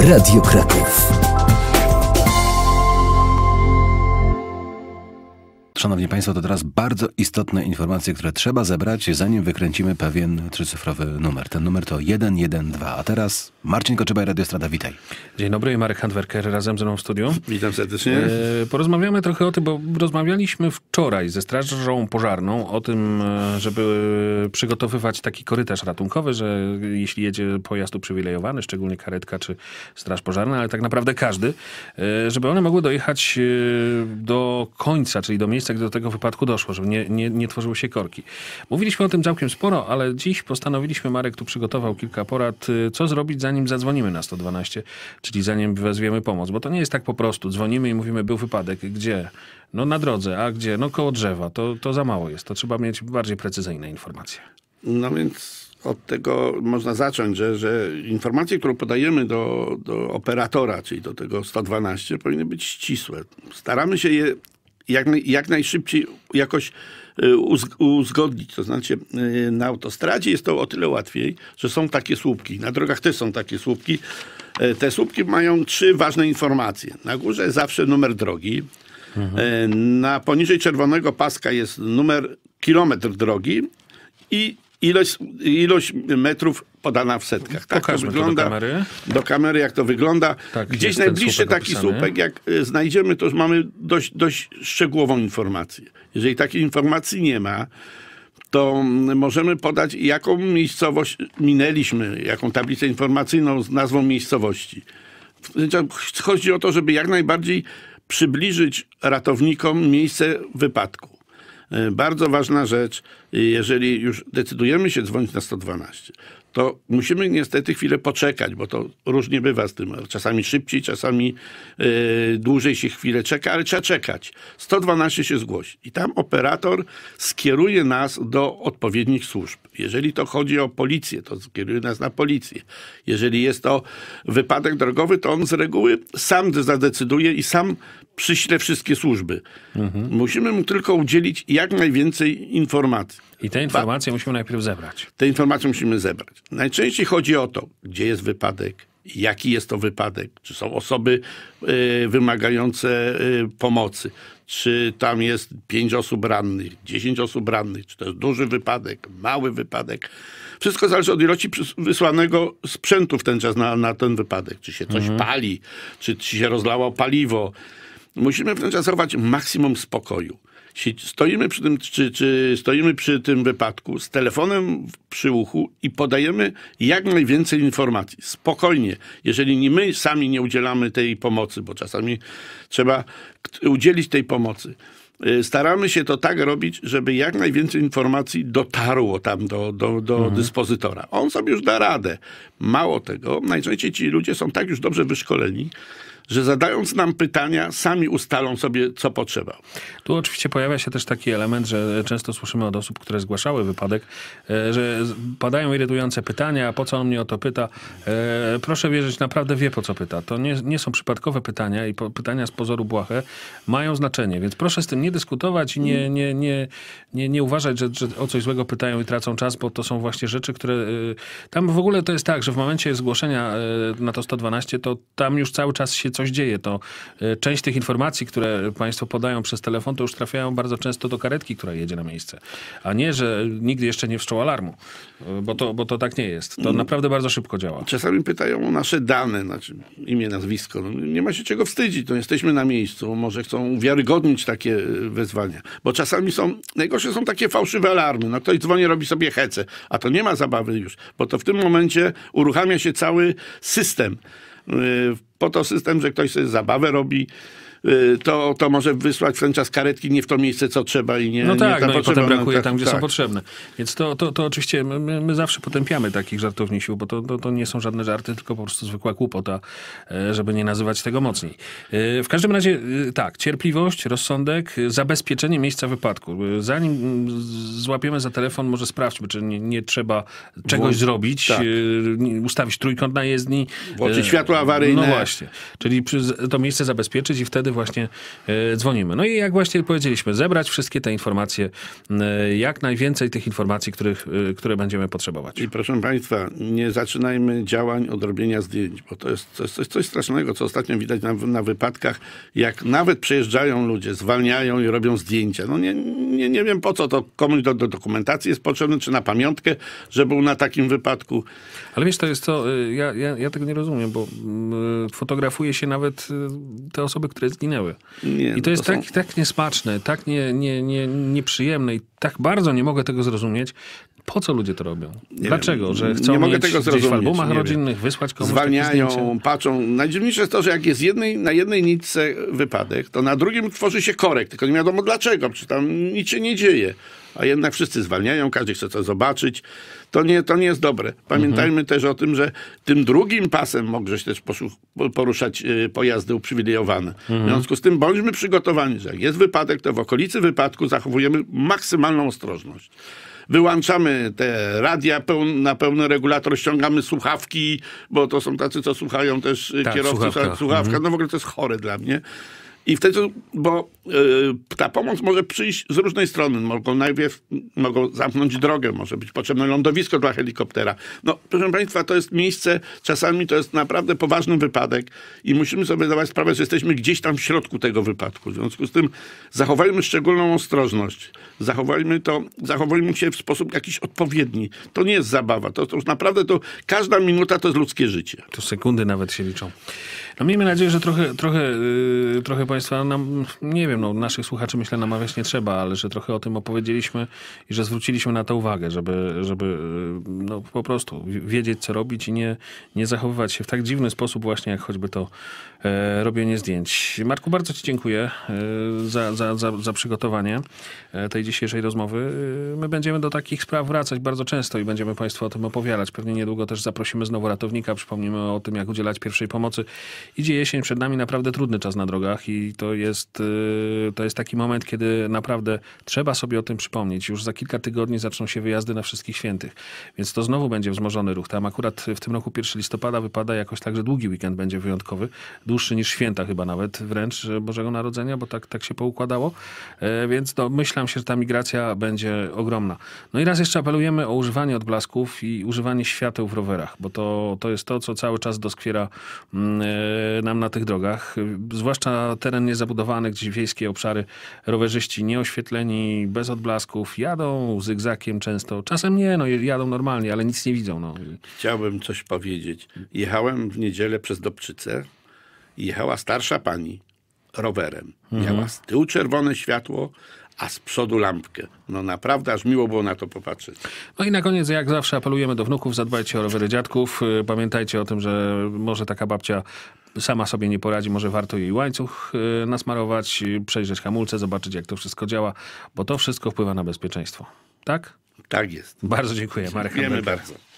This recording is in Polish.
Radio Kraków. Szanowni Państwo, to teraz bardzo istotne informacje, które trzeba zebrać, zanim wykręcimy pewien trzycyfrowy numer. Ten numer to 112, a teraz Marcin Koczybaj, Radio Strada, witaj. Dzień dobry, Marek Handwerker razem ze mną w studiu. Witam serdecznie. E, porozmawiamy trochę o tym, bo rozmawialiśmy wczoraj ze Strażą Pożarną o tym, e, żeby przygotowywać taki korytarz ratunkowy, że jeśli jedzie pojazd uprzywilejowany, szczególnie karetka czy Straż Pożarna, ale tak naprawdę każdy, e, żeby one mogły dojechać e, do końca, czyli do miejsca, gdzie do tego wypadku doszło, żeby nie, nie, nie tworzyły się korki. Mówiliśmy o tym całkiem sporo, ale dziś postanowiliśmy, Marek tu przygotował kilka porad, co zrobić, zanim zanim zadzwonimy na 112, czyli zanim wezwiemy pomoc, bo to nie jest tak po prostu. Dzwonimy i mówimy, był wypadek, gdzie? No na drodze, a gdzie? No koło drzewa. To, to za mało jest. To trzeba mieć bardziej precyzyjne informacje. No więc od tego można zacząć, że, że informacje, które podajemy do, do operatora, czyli do tego 112, powinny być ścisłe. Staramy się je jak, jak najszybciej jakoś e, uzgodnić. To znaczy e, na autostradzie jest to o tyle łatwiej, że są takie słupki. Na drogach też są takie słupki. E, te słupki mają trzy ważne informacje. Na górze zawsze numer drogi. Mhm. Na poniżej czerwonego paska jest numer kilometr drogi i ilość, ilość metrów podana w setkach. Tak Pokażmy to wygląda. To do, kamery. do kamery. jak to wygląda. Tak, Gdzieś najbliższy słupek taki słupek, jak e, znajdziemy, to już mamy dość, dość szczegółową informację. Jeżeli takiej informacji nie ma, to mm, możemy podać, jaką miejscowość minęliśmy, jaką tablicę informacyjną z nazwą miejscowości. Chodzi o to, żeby jak najbardziej przybliżyć ratownikom miejsce wypadku. Y, bardzo ważna rzecz, y, jeżeli już decydujemy się dzwonić na 112, to musimy niestety chwilę poczekać, bo to różnie bywa z tym. Czasami szybciej, czasami yy, dłużej się chwilę czeka, ale trzeba czekać. 112 się zgłosi i tam operator skieruje nas do odpowiednich służb. Jeżeli to chodzi o policję, to skieruje nas na policję. Jeżeli jest to wypadek drogowy, to on z reguły sam zadecyduje i sam przyśle wszystkie służby. Mhm. Musimy mu tylko udzielić jak najwięcej informacji. I te informacje musimy najpierw zebrać. Te informacje musimy zebrać. Najczęściej chodzi o to, gdzie jest wypadek, jaki jest to wypadek, czy są osoby y, wymagające y, pomocy, czy tam jest pięć osób rannych, 10 osób rannych, czy to jest duży wypadek, mały wypadek. Wszystko zależy od ilości wysłanego sprzętu w ten czas na, na ten wypadek. Czy się coś mhm. pali, czy, czy się rozlało paliwo. Musimy w ten czas zachować maksimum spokoju stoimy przy tym, czy, czy stoimy przy tym wypadku z telefonem przy uchu i podajemy jak najwięcej informacji. Spokojnie. Jeżeli nie my sami nie udzielamy tej pomocy, bo czasami trzeba udzielić tej pomocy. Y, staramy się to tak robić, żeby jak najwięcej informacji dotarło tam do, do, do mhm. dyspozytora. On sobie już da radę. Mało tego, najczęściej ci ludzie są tak już dobrze wyszkoleni, że zadając nam pytania, sami ustalą sobie, co potrzeba. Tu oczywiście pojawia się też taki element, że często słyszymy od osób, które zgłaszały wypadek, e, że padają irytujące pytania, a po co on mnie o to pyta. E, proszę wierzyć, naprawdę wie, po co pyta. To nie, nie są przypadkowe pytania i pytania z pozoru błahe mają znaczenie, więc proszę z tym nie dyskutować i nie, mm. nie, nie, nie, nie uważać, że, że o coś złego pytają i tracą czas, bo to są właśnie rzeczy, które... E, tam w ogóle to jest tak, że w momencie zgłoszenia na to 112, to tam już cały czas się coś dzieje, to e, część tych informacji, które państwo podają przez telefon, to już trafiają bardzo często do karetki, która jedzie na miejsce. A nie, że nigdy jeszcze nie wszczął alarmu, e, bo to, bo to tak nie jest. To mm. naprawdę bardzo szybko działa. Czasami pytają o nasze dane, znaczy imię, nazwisko. No, nie ma się czego wstydzić, to jesteśmy na miejscu. Może chcą uwiarygodnić takie e, wezwania. Bo czasami są, najgorsze są takie fałszywe alarmy. No ktoś dzwoni, robi sobie hece, a to nie ma zabawy już, bo to w tym momencie uruchamia się cały system. Y, po to system, że ktoś sobie zabawę robi, Y, to, to może wysłać ten czas karetki nie w to miejsce, co trzeba i nie No tak, nie no i potem no brakuje no, tak, tam, gdzie tak. są potrzebne. Więc to, to, to oczywiście my, my zawsze potępiamy takich żartowni bo to, to, to, nie są żadne żarty, tylko po prostu zwykła kłopota, e, żeby nie nazywać tego mocniej. E, w każdym razie e, tak, cierpliwość, rozsądek, zabezpieczenie miejsca wypadku. Zanim złapiemy za telefon, może sprawdźmy, czy nie, nie trzeba czegoś zrobić, tak. ustawić trójkąt na jezdni. Włączyć światło awaryjne. No właśnie. Czyli to miejsce zabezpieczyć i wtedy wtedy właśnie e, dzwonimy. No i jak właśnie powiedzieliśmy, zebrać wszystkie te informacje, e, jak najwięcej tych informacji, których, e, które będziemy potrzebować. I proszę Państwa, nie zaczynajmy działań od robienia zdjęć, bo to jest, to jest coś, coś, strasznego, co ostatnio widać na, na wypadkach, jak nawet przejeżdżają ludzie, zwalniają i robią zdjęcia. No nie, nie, nie wiem po co to komuś do, do, dokumentacji jest potrzebny, czy na pamiątkę, że był na takim wypadku. Ale wiesz, to jest to, y, ja, ja, ja tego nie rozumiem, bo y, fotografuje się nawet y, te osoby, które zginęły. Nie, I no to jest tak, tak niesmaczne, tak nie, nie, nie, nieprzyjemne i tak bardzo nie mogę tego zrozumieć, po co ludzie to robią? Nie Dlaczego? Że chcą nie mogę tego zrozumieć. w albumach rodzinnych, wysłać komuś Zwalniają, patrzą. Najdziwniejsze jest to, że jak jest jednej, na jednej nitce wypadek, to na drugim tworzy się korek, tylko nie wiadomo dlaczego, czy tam nic się nie dzieje a jednak wszyscy zwalniają, każdy chce to zobaczyć. To nie, to nie jest dobre. Pamiętajmy mhm. też o tym, że tym drugim pasem mogą się też poruszać y, pojazdy uprzywilejowane. Mhm. W związku z tym bądźmy przygotowani, że jak jest wypadek, to w okolicy wypadku zachowujemy maksymalną ostrożność wyłączamy te radia na pełny regulator, ściągamy słuchawki, bo to są tacy, co słuchają też y, tak, kierowców, słuchawka, słuchawka. Mhm. no w ogóle to jest chore dla mnie. I wtedy, bo y, ta pomoc może przyjść z różnej strony. Mogą najpierw mogą zamknąć drogę, może być potrzebne lądowisko dla helikoptera. No, proszę Państwa, to jest miejsce, czasami to jest naprawdę poważny wypadek i musimy sobie zdawać sprawę, że jesteśmy gdzieś tam w środku tego wypadku. W związku z tym zachowajmy szczególną ostrożność. Zachowajmy to, zachowajmy się w sposób jakiś odpowiedni. To nie jest zabawa. To, to już naprawdę to każda minuta to jest ludzkie życie. To sekundy nawet się liczą. No miejmy nadzieję, że trochę, trochę, yy, trochę Państwa nam, nie wiem, no, naszych słuchaczy myślę namawiać nie trzeba, ale że trochę o tym opowiedzieliśmy i że zwróciliśmy na to uwagę, żeby, żeby y, no, po prostu wiedzieć, co robić i nie, nie zachowywać się w tak dziwny sposób właśnie, jak choćby to e, robienie zdjęć. Marku, bardzo Ci dziękuję e, za, za, za, za, przygotowanie e, tej dzisiejszej rozmowy. E, my będziemy do takich spraw wracać bardzo często i będziemy Państwu o tym opowiadać. Pewnie niedługo też zaprosimy znowu ratownika, przypomnimy o tym, jak udzielać pierwszej pomocy Idzie jesień, przed nami naprawdę trudny czas na drogach i to jest, y, to jest taki moment, kiedy naprawdę trzeba sobie o tym przypomnieć. Już za kilka tygodni zaczną się wyjazdy na Wszystkich Świętych, więc to znowu będzie wzmożony ruch. Tam akurat w tym roku 1 listopada wypada jakoś tak, że długi weekend będzie wyjątkowy, dłuższy niż święta chyba nawet, wręcz Bożego Narodzenia, bo tak, tak się poukładało, e, więc domyślam się, że ta migracja będzie ogromna. No i raz jeszcze apelujemy o używanie odblasków i używanie świateł w rowerach, bo to, to jest to, co cały czas doskwiera mm, e, nam na tych drogach. Zwłaszcza teren niezabudowany, gdzie wiejskie obszary rowerzyści nieoświetleni, bez odblasków, jadą zygzakiem często. Czasem nie, no jadą normalnie, ale nic nie widzą. No. Chciałbym coś powiedzieć. Jechałem w niedzielę przez Dobczycę i jechała starsza pani rowerem. Mhm. Miała z tyłu czerwone światło, a z przodu lampkę. No naprawdę aż miło było na to popatrzeć. No i na koniec, jak zawsze apelujemy do wnuków, zadbajcie o rowery dziadków. Y, pamiętajcie o tym, że może taka babcia sama sobie nie poradzi, może warto jej łańcuch y, nasmarować, y, przejrzeć hamulce, zobaczyć jak to wszystko działa, bo to wszystko wpływa na bezpieczeństwo. Tak? Tak jest. Bardzo dziękuję, Marek. Dziękujemy bardzo.